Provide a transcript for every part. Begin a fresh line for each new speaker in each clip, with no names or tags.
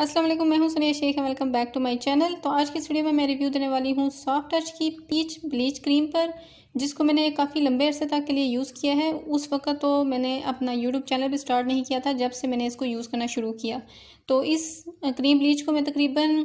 असलम मैं हूं सुनिया शेख है welcome back to my channel तो आज की इस वीडियो में मैं रिव्यू देने वाली हूं सॉफ्ट टच की पीच ब्लीच क्रीम पर जिसको मैंने काफ़ी लंबे अरसे तक के लिए यूज़ किया है उस वक्त तो मैंने अपना यूट्यूब चैनल भी स्टार्ट नहीं किया था जब से मैंने इसको यूज़ करना शुरू किया तो इस क्रीम ब्लीच को मैं तकरीबन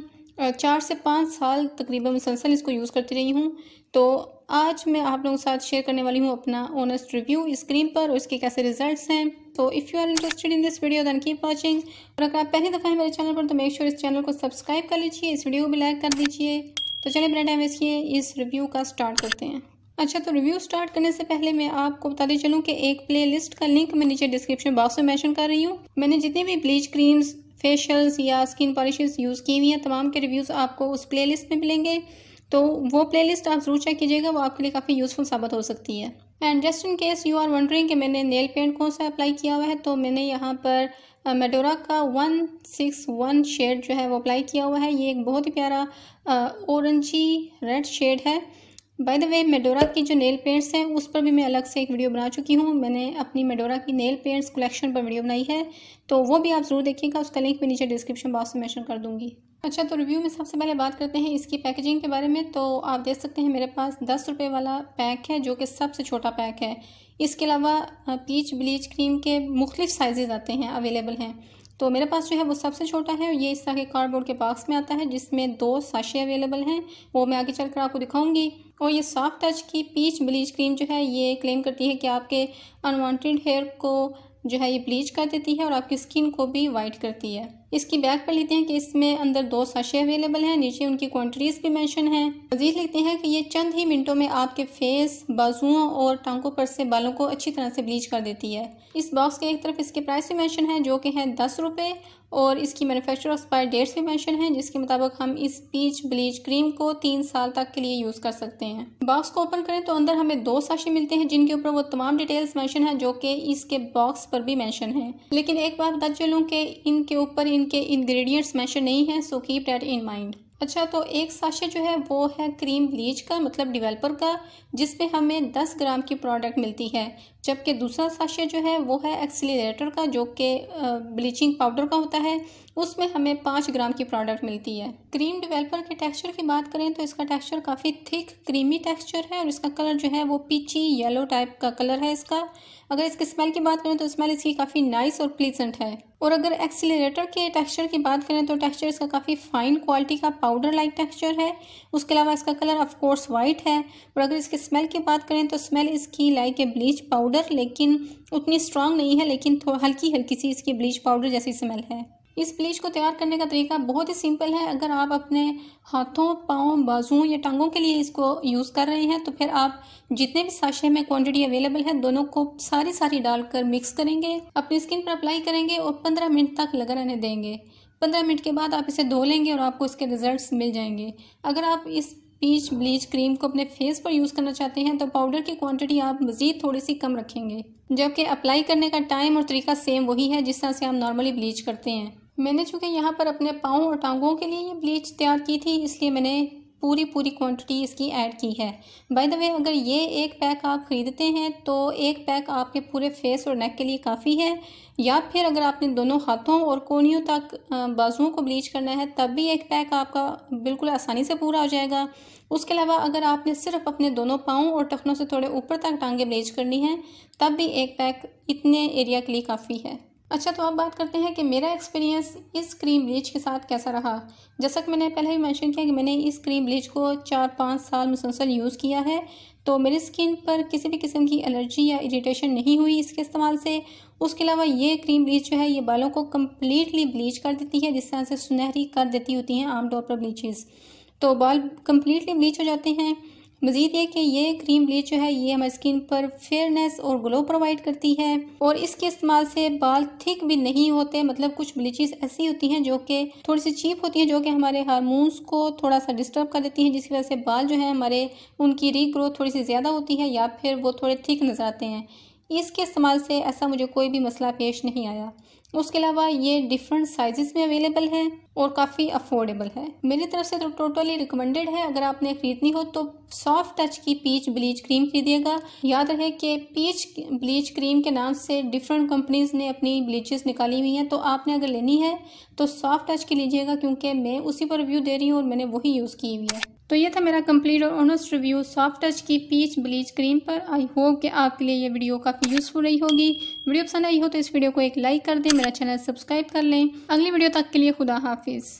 चार से पाँच साल तकरीबन मुसलसल इसको यूज़ करती रही हूँ तो आज मैं आप लोगों के साथ शेयर करने वाली हूँ अपना ऑनेस्ट रिव्यू स्क्रीन पर और इसके कैसे रिजल्ट्स हैं तो if you are interested in this video then keep watching और अगर आप पहली दफ़ा है मेरे चैनल पर तो मेक श्योर sure इस चैनल को सब्सक्राइब कर लीजिए इस वीडियो को भी लाइक कर दीजिए तो चलिए बिना टाइम वेस्ट किए इस रिव्यू का स्टार्ट करते हैं अच्छा तो रिव्यू स्टार्ट करने से पहले मैं आपको बताते चलूँ कि एक प्लेलिस्ट का लिंक मैं नीचे डिस्क्रिप्शन बॉक्स में मेंशन कर रही हूँ मैंने जितने भी ब्लीच क्रीम्स फेशियल्स या स्किन पॉलिशेस यूज़ की हुई हैं तमाम के रिव्यूज़ आपको उस प्लेलिस्ट में मिलेंगे तो वो प्लेलिस्ट आप ज़रूर चेक कीजिएगा वो आपके लिए काफ़ी यूज़फुल साबित हो सकती है and just in case you are wondering कि मैंने नेल पेंट कौन सा अप्लाई किया हुआ है तो मैंने यहाँ पर मेडोरा का वन सिक्स वन शेड जो है वो अप्लाई किया हुआ है ये एक बहुत ही प्यारा ऑरेंजी रेड शेड है बाय द वे मेडोरा की जो नेल पेंट्स हैं उस पर भी मैं अलग से एक वीडियो बना चुकी हूँ मैंने अपनी मेडोरा की नेल पेंट्स कलेक्शन पर वीडियो बनाई है तो वो भी आप ज़रूर देखिएगा उसका लिंक भी नीचे डिस्क्रिप्शन बॉक्स में मैंशन कर दूँगी अच्छा तो रिव्यू में सबसे पहले बात करते हैं इसकी पैकेजिंग के बारे में तो आप देख सकते हैं मेरे पास दस रुपये वाला पैक है जो कि सबसे छोटा पैक है इसके अलावा पीच ब्लीच क्रीम के मुख्तलिफ साइज़ आते हैं अवेलेबल हैं तो मेरे पास जो है वो सबसे छोटा है और ये इस तरह के कार्डबोर्ड के बॉक्स में आता है जिसमें दो साशे अवेलेबल हैं वो मैं आगे चल कर आपको दिखाऊंगी और ये सॉफ्ट टच की पीच ब्लीच क्रीम जो है ये क्लेम करती है कि आपके अनवांटेड हेयर को जो है ये ब्लीच कर देती है और आपकी स्किन को भी वाइट करती है इसकी बैक पर लेते हैं कि इसमें अंदर दो सशे अवेलेबल हैं नीचे उनकी क्वान्टिटीज़ भी मैंशन है मजीद लिखते हैं कि ये चंद ही मिनटों में आपके फेस बाजुओं और टांकों पर से बालों को अच्छी तरह से ब्लीच कर देती है इस बॉक्स के एक तरफ इसके प्राइस भी मैंशन है जो कि है दस रुपये और इसकी मैनुफेक्चर एक्सपायर डेट्स भी मैंशन है जिसके मुताबिक हम इस पीच ब्लीच क्रीम को तीन साल तक के लिए यूज़ कर सकते हैं बॉक्स को ओपन करें तो अंदर हमें दो साशे मिलते हैं जिनके ऊपर वो तमाम डिटेल्स मैंशन है जो कि इसके बॉक्स पर भी मैंशन है लेकिन एक बात बता चलूँ कि इनके ऊपर इन इनके इंग्रेडिएंट्स मेंशन नहीं है so keep that in mind अच्छा तो एक साशे जो है वो है क्रीम ब्लीच का मतलब डिवेलपर का जिसमें हमें 10 ग्राम की प्रोडक्ट मिलती है जबकि दूसरा साशे जो है वो है एक्सीटर का जो कि ब्लीचिंग पाउडर का होता है उसमें हमें पाँच ग्राम की प्रोडक्ट मिलती है क्रीम डिवेलपर के टेक्सचर की बात करें तो इसका टेक्सचर काफ़ी थिक क्रीमी टेक्सचर है और इसका कलर जो है वो पीची येलो टाइप का कलर है इसका अगर इसकी स्मेल की बात करें तो स्मेल इसकी काफ़ी नाइस और प्लीजेंट है और अगर एक्सीटर के टेक्सचर की बात करें तो टेक्सचर इसका काफ़ी फाइन क्वालिटी का पाउडर लाइक टेक्सचर है उसके अलावा इसका कलर ऑफकोर्स वाइट है और अगर इसकी स्मेल की बात करें तो स्मेल इसकी like a bleach powder powder लेकिन उतनी स्ट्रांग नहीं है लेकिन हल्की हल्की सी इसकी ब्लीच पाउडर जैसी स्मेल है इस ब्लीच को तैयार करने का तरीका बहुत ही सिंपल है अगर आप अपने हाथों पाँव बाजुओं या टांगों के लिए इसको यूज़ कर रहे हैं तो फिर आप जितने भी साशे में क्वांटिटी अवेलेबल है दोनों को सारी सारी डालकर मिक्स करेंगे अपनी स्किन पर अप्लाई करेंगे और 15 मिनट तक लगा रहने देंगे 15 मिनट के बाद आप इसे धो लेंगे और आपको इसके रिजल्ट मिल जाएंगे अगर आप इस पीच ब्लीच क्रीम को अपने फेस पर यूज़ करना चाहते हैं तो पाउडर की क्वांटिटी आप मज़ीद थोड़ी सी कम रखेंगे जबकि अप्लाई करने का टाइम और तरीका सेम वही है जिस तरह से हम नॉर्मली ब्लीच करते हैं मैंने चूँकि यहाँ पर अपने पाँव और टांगों के लिए ये ब्लीच तैयार की थी इसलिए मैंने पूरी पूरी क्वांटिटी इसकी ऐड की है बाय द वे अगर ये एक पैक आप ख़रीदते हैं तो एक पैक आपके पूरे फेस और नेक के लिए काफ़ी है या फिर अगर आपने दोनों हाथों और कोनियों तक बाजुओं को ब्लीच करना है तब भी एक पैक आपका बिल्कुल आसानी से पूरा हो जाएगा उसके अलावा अगर आपने सिर्फ अपने दोनों पाँव और टखनों से थोड़े ऊपर तक टांगे ब्लीच करनी है तब भी एक पैक इतने एरिया के लिए काफ़ी है अच्छा तो अब बात करते हैं कि मेरा एक्सपीरियंस इस क्रीम ब्लीच के साथ कैसा रहा जैसा कि मैंने पहले ही मेंशन किया कि मैंने इस क्रीम ब्लीच को चार पाँच साल मुसलसल यूज़ किया है तो मेरी स्किन पर किसी भी किस्म की एलर्जी या इरिटेशन नहीं हुई इसके इस्तेमाल से उसके अलावा ये क्रीम ब्लीच जो है ये बालों को कम्प्लीटली ब्लीच कर देती है जिस तरह से सुनहरी कर देती होती हैं आम पर ब्लीचेज़ तो बाल कम्प्लीटली ब्लीच हो जाते हैं मज़ीद ये कि ये क्रीम ब्लीच जो है ये हमारी स्किन पर फेयरनेस और ग्लो प्रोवाइड करती है और इसके इस्तेमाल से बाल थिक भी नहीं होते मतलब कुछ ब्लीचेस ऐसी होती हैं जो कि थोड़ी सी चीप होती हैं जो कि हमारे हारमोन्स को थोड़ा सा डिस्टर्ब कर देती हैं जिसकी वजह से बाल जो है हमारे उनकी रीग्रोथ थोड़ी सी ज़्यादा होती है या फिर वो थोड़े थिक नज़र आते हैं इसके इस्तेमाल से ऐसा मुझे कोई भी मसला पेश नहीं आया उसके अलावा ये डिफरेंट साइजेस में अवेलेबल है और काफ़ी अफोर्डेबल है मेरी तरफ से तो टोटली रिकमेंडेड है अगर आपने खरीदनी हो तो सॉफ्ट टच की पीच ब्लीच क्रीम खरीदिएगा याद रहे कि पीच ब्लीच क्रीम के नाम से डिफरेंट कंपनीज ने अपनी ब्लीचेस निकाली हुई हैं तो आपने अगर लेनी है तो सॉफ्ट टच की लीजिएगा क्योंकि मैं उसी पर रिव्यू दे रही हूँ और मैंने वही यूज़ की हुई है तो ये था मेरा कंप्लीट और ऑनेस्ट रिव्यू सॉफ्ट टच की पीच ब्लीच क्रीम पर आई होप कि आपके लिए ये वीडियो काफ़ी यूज़फुल रही होगी वीडियो पसंद आई हो तो इस वीडियो को एक लाइक कर दें मेरा चैनल सब्सक्राइब कर लें अगली वीडियो तक के लिए खुदा हाफिज़